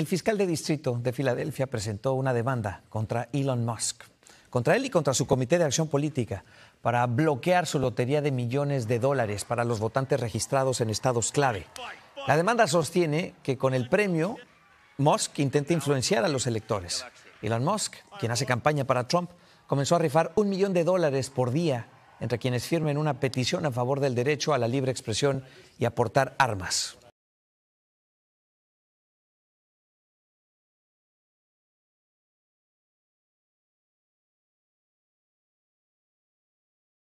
El fiscal de distrito de Filadelfia presentó una demanda contra Elon Musk, contra él y contra su Comité de Acción Política, para bloquear su lotería de millones de dólares para los votantes registrados en estados clave. La demanda sostiene que con el premio, Musk intenta influenciar a los electores. Elon Musk, quien hace campaña para Trump, comenzó a rifar un millón de dólares por día entre quienes firmen una petición a favor del derecho a la libre expresión y aportar armas.